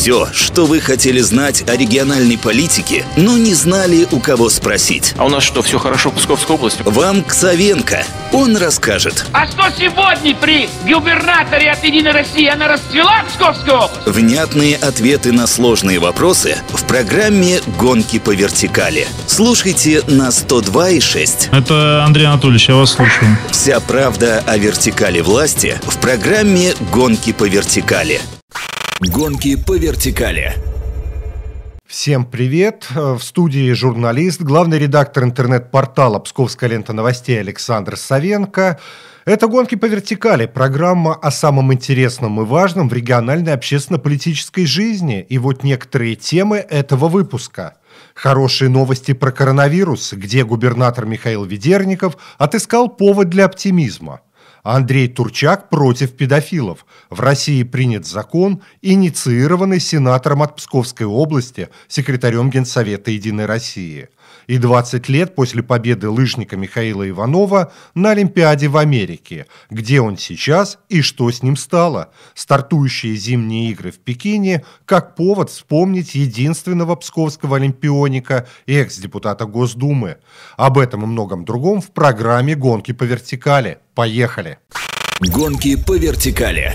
все, что вы хотели знать о региональной политике, но не знали, у кого спросить. А у нас что, все хорошо в Псковской области? Вам Ксавенко. Он расскажет. А что сегодня при губернаторе от «Единой России» она расцвела Псковской области? Внятные ответы на сложные вопросы в программе «Гонки по вертикали». Слушайте на 102,6. Это Андрей Анатольевич, я вас слушаю. Вся правда о вертикали власти в программе «Гонки по вертикали». Гонки по вертикали. Всем привет! В студии журналист, главный редактор интернет-портала «Псковская лента новостей» Александр Савенко. Это «Гонки по вертикали» – программа о самом интересном и важном в региональной общественно-политической жизни. И вот некоторые темы этого выпуска – Хорошие новости про коронавирус, где губернатор Михаил Ведерников отыскал повод для оптимизма. Андрей Турчак против педофилов. В России принят закон, инициированный сенатором от Псковской области, секретарем Генсовета Единой России – и 20 лет после победы лыжника Михаила Иванова на Олимпиаде в Америке. Где он сейчас и что с ним стало? Стартующие зимние игры в Пекине как повод вспомнить единственного псковского олимпионика, экс-депутата Госдумы. Об этом и многом другом в программе «Гонки по вертикали». Поехали! Гонки по вертикали.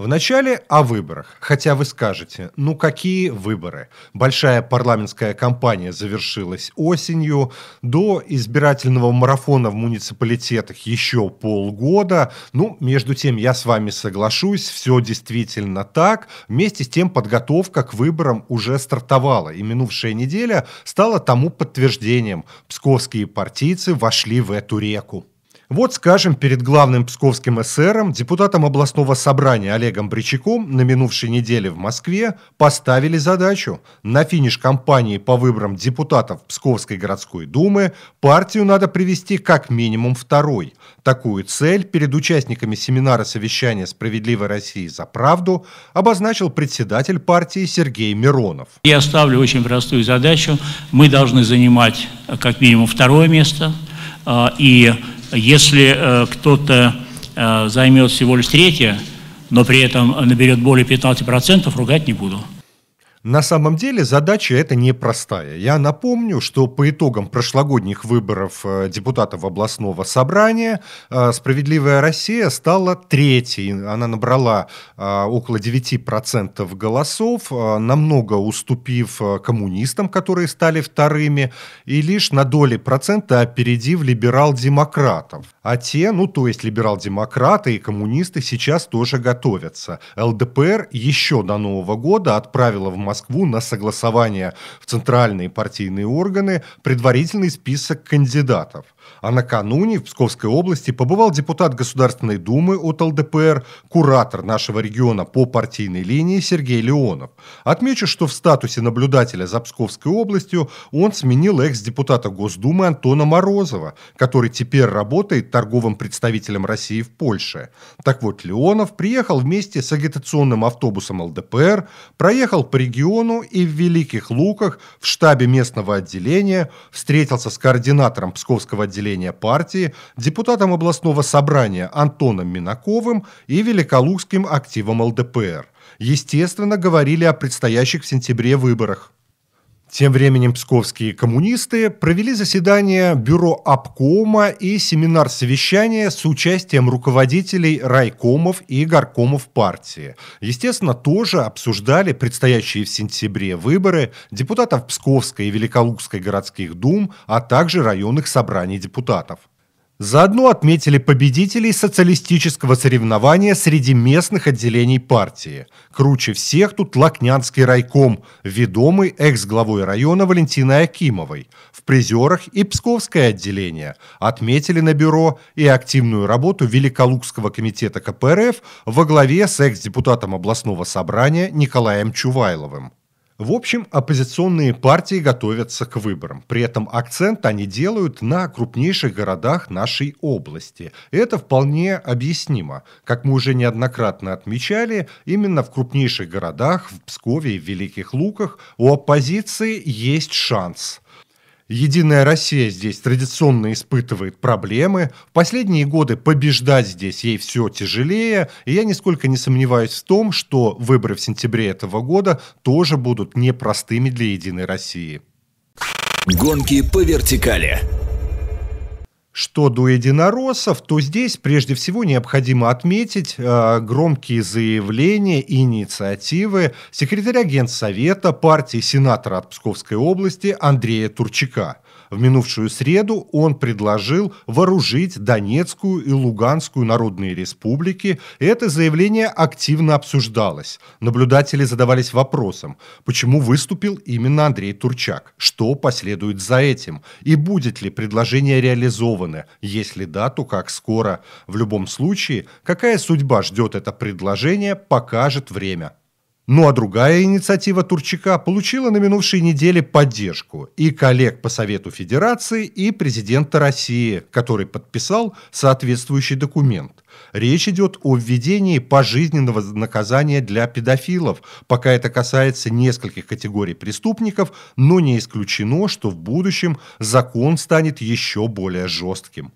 Вначале о выборах, хотя вы скажете, ну какие выборы? Большая парламентская кампания завершилась осенью, до избирательного марафона в муниципалитетах еще полгода. Ну, между тем, я с вами соглашусь, все действительно так. Вместе с тем, подготовка к выборам уже стартовала, и минувшая неделя стала тому подтверждением. Псковские партийцы вошли в эту реку. Вот, скажем, перед главным псковским эсером, депутатом областного собрания Олегом Бричаком на минувшей неделе в Москве поставили задачу. На финиш кампании по выборам депутатов Псковской городской думы партию надо привести как минимум второй. Такую цель перед участниками семинара совещания «Справедливой России за правду» обозначил председатель партии Сергей Миронов. Я ставлю очень простую задачу. Мы должны занимать э, как минимум второе место. Э, и если э, кто-то э, займет всего лишь третье, но при этом наберет более 15%, ругать не буду. На самом деле задача эта непростая. Я напомню, что по итогам прошлогодних выборов э, депутатов областного собрания э, «Справедливая Россия» стала третьей. Она набрала э, около 9% голосов, намного уступив коммунистам, которые стали вторыми, и лишь на доли процента опередив либерал-демократов. А те, ну то есть либерал-демократы и коммунисты сейчас тоже готовятся. ЛДПР еще до Нового года отправила в Москву Москву на согласование в центральные партийные органы предварительный список кандидатов – а накануне в Псковской области побывал депутат Государственной Думы от ЛДПР, куратор нашего региона по партийной линии Сергей Леонов. Отмечу, что в статусе наблюдателя за Псковской областью он сменил экс-депутата Госдумы Антона Морозова, который теперь работает торговым представителем России в Польше. Так вот, Леонов приехал вместе с агитационным автобусом ЛДПР, проехал по региону и в Великих Луках в штабе местного отделения встретился с координатором Псковского отделения партии, депутатом областного собрания Антоном Минаковым и Великолукским активом ЛДПР. Естественно, говорили о предстоящих в сентябре выборах. Тем временем псковские коммунисты провели заседание Бюро обкома и семинар-совещание с участием руководителей райкомов и горкомов партии. Естественно, тоже обсуждали предстоящие в сентябре выборы депутатов Псковской и Великолукской городских дум, а также районных собраний депутатов. Заодно отметили победителей социалистического соревнования среди местных отделений партии. Круче всех тут Лакнянский райком, ведомый экс-главой района Валентиной Акимовой. В призерах и Псковское отделение. Отметили на бюро и активную работу Великолукского комитета КПРФ во главе с экс-депутатом областного собрания Николаем Чувайловым. В общем, оппозиционные партии готовятся к выборам. При этом акцент они делают на крупнейших городах нашей области. это вполне объяснимо. Как мы уже неоднократно отмечали, именно в крупнейших городах, в Пскове и в Великих Луках, у оппозиции есть шанс – Единая Россия здесь традиционно испытывает проблемы. В последние годы побеждать здесь ей все тяжелее. И я нисколько не сомневаюсь в том, что выборы в сентябре этого года тоже будут непростыми для Единой России. Гонки по вертикали. Что до единороссов, то здесь прежде всего необходимо отметить э, громкие заявления и инициативы секретаря Генсовета партии сенатора от Псковской области Андрея Турчака – в минувшую среду он предложил вооружить Донецкую и Луганскую народные республики. Это заявление активно обсуждалось. Наблюдатели задавались вопросом, почему выступил именно Андрей Турчак, что последует за этим, и будет ли предложение реализовано, если да, то как скоро. В любом случае, какая судьба ждет это предложение, покажет время. Ну а другая инициатива Турчака получила на минувшей неделе поддержку и коллег по Совету Федерации, и президента России, который подписал соответствующий документ. Речь идет о введении пожизненного наказания для педофилов, пока это касается нескольких категорий преступников, но не исключено, что в будущем закон станет еще более жестким.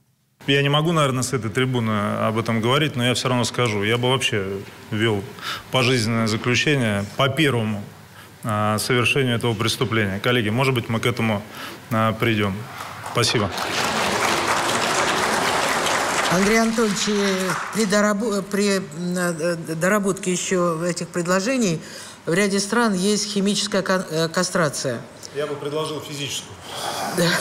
Я не могу, наверное, с этой трибуны об этом говорить, но я все равно скажу. Я бы вообще вел пожизненное заключение по первому а, совершению этого преступления. Коллеги, может быть, мы к этому а, придем. Спасибо. Андрей Анатольевич, при, дорабо при э, доработке еще этих предложений в ряде стран есть химическая э, кастрация. Я бы предложил физическую.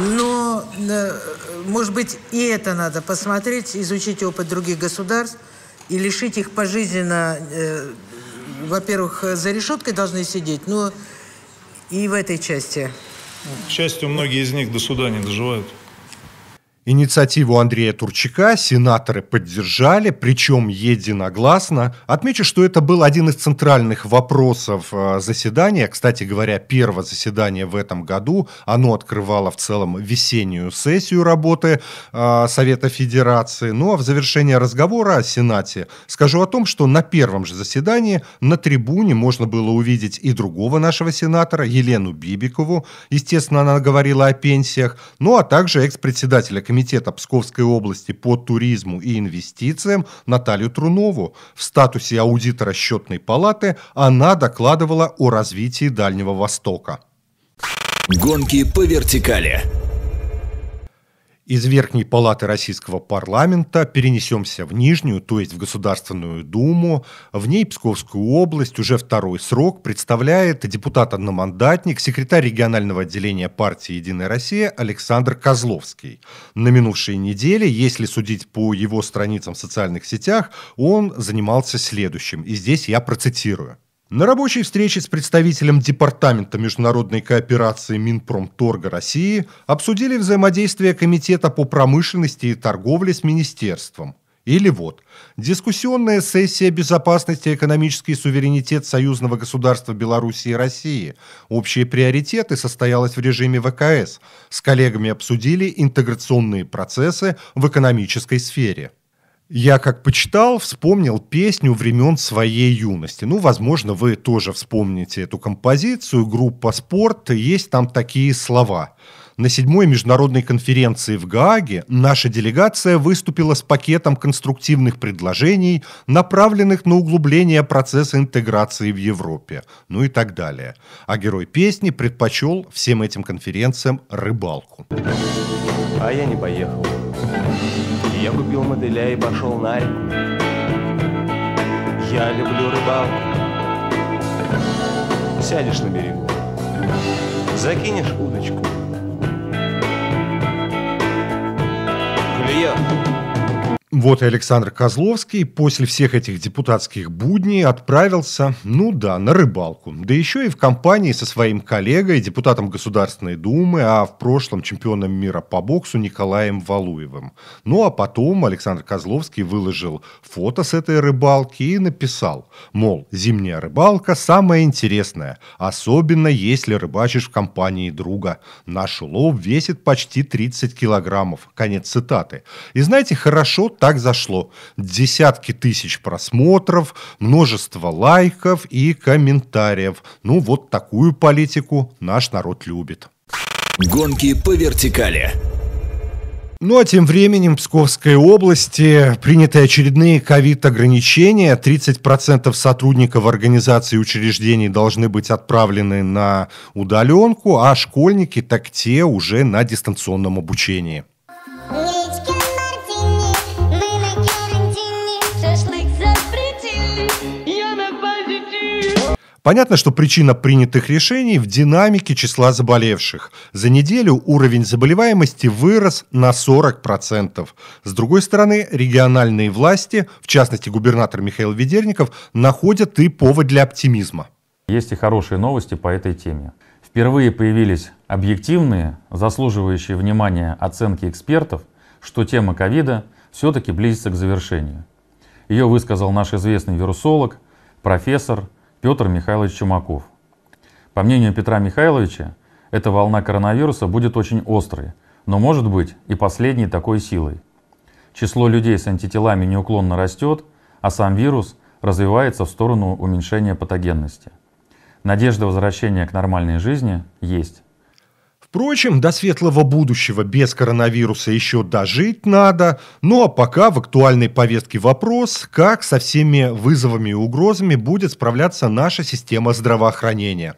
Но, э, может быть, и это надо посмотреть, изучить опыт других государств и лишить их пожизненно, э, во-первых, за решеткой должны сидеть, но и в этой части. К счастью, многие из них до суда не доживают. Инициативу Андрея Турчака сенаторы поддержали, причем единогласно. Отмечу, что это был один из центральных вопросов э, заседания. Кстати говоря, первое заседание в этом году. Оно открывало в целом весеннюю сессию работы э, Совета Федерации. Ну а в завершение разговора о Сенате скажу о том, что на первом же заседании на трибуне можно было увидеть и другого нашего сенатора, Елену Бибикову. Естественно, она говорила о пенсиях. Ну а также экс-председателя комиссии комитета Псковской области по туризму и инвестициям Наталью Трунову. В статусе аудитора счетной палаты она докладывала о развитии Дальнего Востока. Гонки по вертикали. Из верхней палаты российского парламента перенесемся в нижнюю, то есть в Государственную Думу. В ней Псковскую область уже второй срок представляет депутат-одномандатник, секретарь регионального отделения партии «Единая Россия» Александр Козловский. На минувшей неделе, если судить по его страницам в социальных сетях, он занимался следующим, и здесь я процитирую. На рабочей встрече с представителем Департамента международной кооперации Минпромторга России обсудили взаимодействие Комитета по промышленности и торговле с министерством. Или вот, дискуссионная сессия «Безопасность и экономический суверенитет союзного государства Беларуси и России. Общие приоритеты» состоялась в режиме ВКС. С коллегами обсудили интеграционные процессы в экономической сфере я как почитал, вспомнил песню времен своей юности. Ну, возможно, вы тоже вспомните эту композицию. Группа «Спорт» есть там такие слова. На седьмой международной конференции в Гааге наша делегация выступила с пакетом конструктивных предложений, направленных на углубление процесса интеграции в Европе, ну и так далее. А герой песни предпочел всем этим конференциям рыбалку. А я не поехал. Я купил мотыля и пошел на реку. Я люблю рыбалку. Сядешь на берегу, закинешь удочку. Клюет. Вот и Александр Козловский после всех этих депутатских будней отправился, ну да, на рыбалку. Да еще и в компании со своим коллегой, депутатом Государственной Думы, а в прошлом чемпионом мира по боксу Николаем Валуевым. Ну а потом Александр Козловский выложил фото с этой рыбалки и написал, мол, зимняя рыбалка самая интересная, особенно если рыбачишь в компании друга. Наш улов весит почти 30 килограммов. Конец цитаты. И знаете, хорошо так зашло. Десятки тысяч просмотров, множество лайков и комментариев. Ну, вот такую политику наш народ любит. Гонки по вертикали. Ну а тем временем в Псковской области приняты очередные ковид-ограничения. 30% сотрудников организации и учреждений должны быть отправлены на удаленку, а школьники так те уже на дистанционном обучении. Понятно, что причина принятых решений в динамике числа заболевших. За неделю уровень заболеваемости вырос на 40%. С другой стороны, региональные власти, в частности губернатор Михаил Ведерников, находят и повод для оптимизма. Есть и хорошие новости по этой теме. Впервые появились объективные, заслуживающие внимания оценки экспертов, что тема ковида все-таки близится к завершению. Ее высказал наш известный вирусолог, профессор, Петр Михайлович Чумаков. По мнению Петра Михайловича, эта волна коронавируса будет очень острой, но может быть и последней такой силой. Число людей с антителами неуклонно растет, а сам вирус развивается в сторону уменьшения патогенности. Надежда возвращения к нормальной жизни есть. Впрочем, до светлого будущего без коронавируса еще дожить надо, ну а пока в актуальной повестке вопрос, как со всеми вызовами и угрозами будет справляться наша система здравоохранения.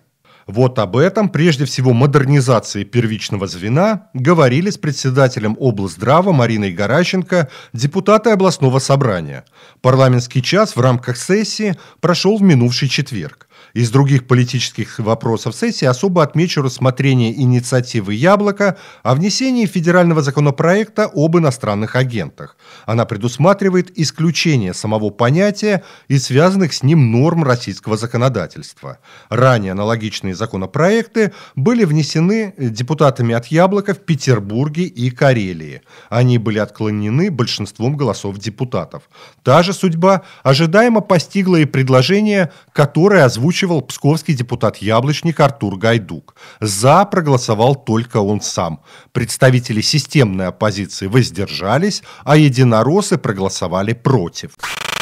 Вот об этом, прежде всего модернизации первичного звена, говорили с председателем облздрава Мариной Горащенко депутаты областного собрания. Парламентский час в рамках сессии прошел в минувший четверг. Из других политических вопросов сессии особо отмечу рассмотрение инициативы «Яблоко» о внесении федерального законопроекта об иностранных агентах. Она предусматривает исключение самого понятия и связанных с ним норм российского законодательства. Ранее аналогичные законопроекты были внесены депутатами от «Яблока» в Петербурге и Карелии. Они были отклонены большинством голосов депутатов. Та же судьба ожидаемо постигла и предложение, которое озвучил озвучивал псковский депутат Яблочник Артур Гайдук. За проголосовал только он сам. Представители системной оппозиции воздержались, а единороссы проголосовали против.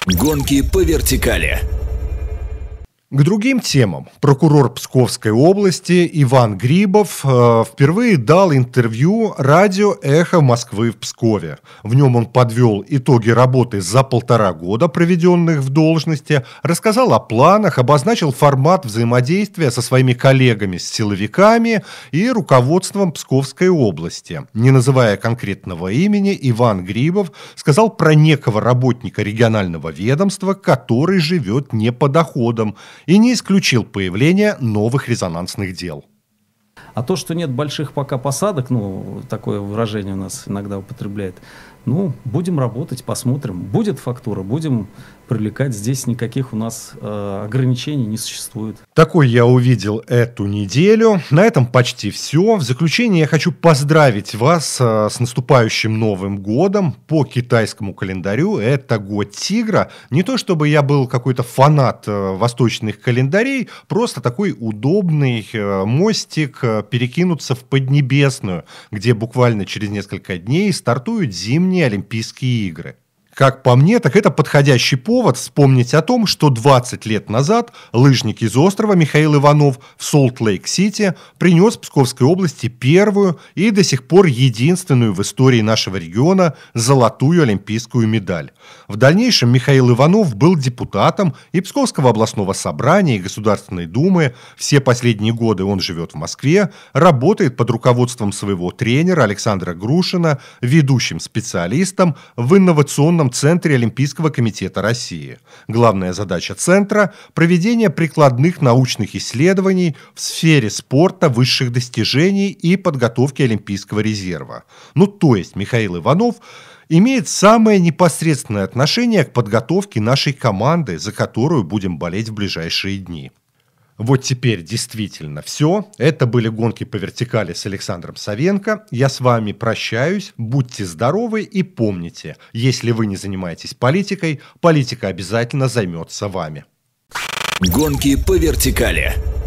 Гонки по вертикали. К другим темам. Прокурор Псковской области Иван Грибов э, впервые дал интервью радио «Эхо Москвы» в Пскове. В нем он подвел итоги работы за полтора года, проведенных в должности, рассказал о планах, обозначил формат взаимодействия со своими коллегами, с силовиками и руководством Псковской области. Не называя конкретного имени, Иван Грибов сказал про некого работника регионального ведомства, который живет не по доходам – и не исключил появление новых резонансных дел. А то, что нет больших пока посадок, ну, такое выражение у нас иногда употребляет, ну, будем работать, посмотрим. Будет фактура, будем привлекать. Здесь никаких у нас э, ограничений не существует. Такой я увидел эту неделю. На этом почти все. В заключение я хочу поздравить вас э, с наступающим Новым годом по китайскому календарю. Это год тигра. Не то чтобы я был какой-то фанат э, восточных календарей, просто такой удобный э, мостик э, перекинуться в Поднебесную, где буквально через несколько дней стартуют зимние Олимпийские игры. Как по мне, так это подходящий повод вспомнить о том, что 20 лет назад лыжник из острова Михаил Иванов в Солт-Лейк-Сити принес Псковской области первую и до сих пор единственную в истории нашего региона золотую олимпийскую медаль. В дальнейшем Михаил Иванов был депутатом и Псковского областного собрания и Государственной Думы. Все последние годы он живет в Москве, работает под руководством своего тренера Александра Грушина, ведущим специалистом в инновационном Координационном центре Олимпийского комитета России. Главная задача центра – проведение прикладных научных исследований в сфере спорта, высших достижений и подготовки Олимпийского резерва. Ну, то есть Михаил Иванов имеет самое непосредственное отношение к подготовке нашей команды, за которую будем болеть в ближайшие дни. Вот теперь действительно все. Это были гонки по вертикали с Александром Савенко. Я с вами прощаюсь. Будьте здоровы и помните, если вы не занимаетесь политикой, политика обязательно займется вами. Гонки по вертикали.